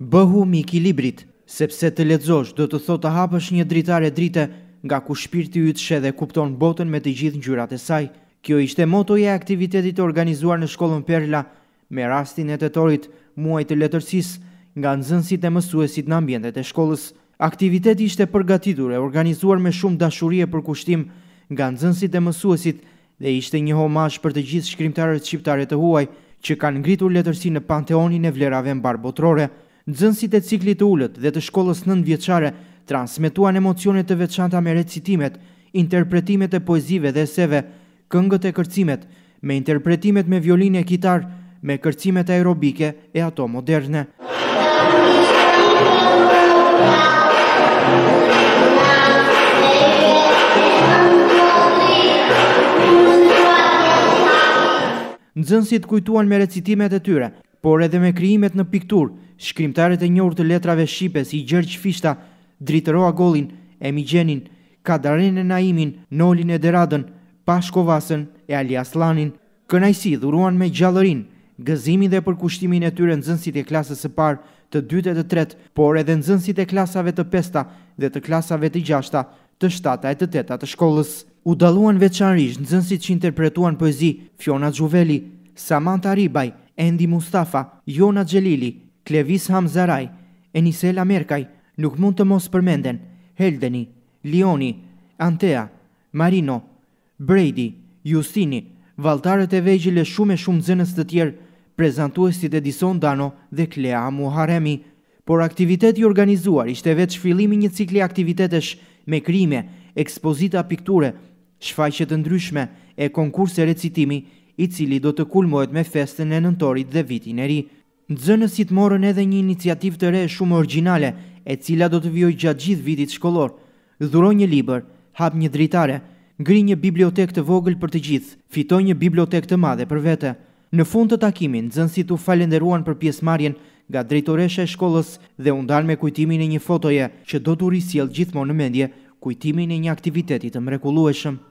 bëhu mi i librit, sepse të lexosh do të thotë të hapësh një dritare drite nga ku shpirti yt të dhe kupton botën me të gjithë ngjyrat e saj. Kjo ishte motoja e aktivitetit të organizuar në shkollën Perla me rastin e tetorit, muajit të letërsisë, nga nxënësit e mësuesit në ambientet e shkollës. Aktiviteti ishte përgatitur e organizuar me shumë dashuri e përkushtim nga nxënësit e mësuesit dhe ishte një homazh për të gjithë shkrimtarët shqiptarë të huaj që kanë ngritur letërsinë në panteonin e vlerave mbar botërore nëzënësit e ciklit të ullët dhe të shkollës nëndë vjeqare transmituan emocionit të veçanta me recitimet, interpretimet e poezive dhe seve, këngët e kërcimet, me interpretimet me violin e kitar, me kërcimet aerobike e ato moderne. Nëzënësit kujtuan me recitimet e tyre, por edhe me krijimet në piktur, shkrimtarët e njohur të letrave shqipe si Gjergj Fishta, Dritëroa Gollin, Emigjenin, Kadarin e Naimin, Nolin e Deradën, Pashkovasën e Ali Aslanin, kënajsi dhuruan me gjallërin, gëzimin dhe përkushtimin e tyre nëzënsit e klasës e parë të dytë e tretë, por edhe nëzënsit e klasave të pesta dhe të klasave të gjashta të shtata e të teta të shkollës. U daluan veçanrish nëzënsit që interpretuan poezi Fiona Gjuveli, Samanta Ribaj, Endi Mustafa, Jona Gjelili, Klevis Hamzaraj, Enisela Merkaj, nuk mund të mos përmenden, Heldeni, Lioni, Antea, Marino, Brejdi, Justini, Valtarët e vejgjile e shumë shumë zënës të tjerë, prezentuesit Edison Dano dhe Klea Muharemi. Por aktiviteti organizuar ishte vetë fillimi një cikli aktivitetesh me krime, ekspozita pikture, shfaqet të ndryshme e konkurse recitimi, i cili do të kulmojt me festën e nëntorit dhe vitin e ri. Nxënësit morën edhe një iniciativë të re shumë originale, e cila do të vijojë gjatë gjithë vitit shkollor. Dhuroj një libër, hap një dritare, ngri një bibliotekë të vogël për të gjithë, fitoj një bibliotekë të madhe për vete. Në fund të takimit, nxënësit u falenderuan për pjesëmarrjen ga drejtoresha e shkollës dhe u me kujtimin e një fotoje që do të risjell gjithmonë në mendje, kujtimin e një aktiviteti të mrekullueshëm.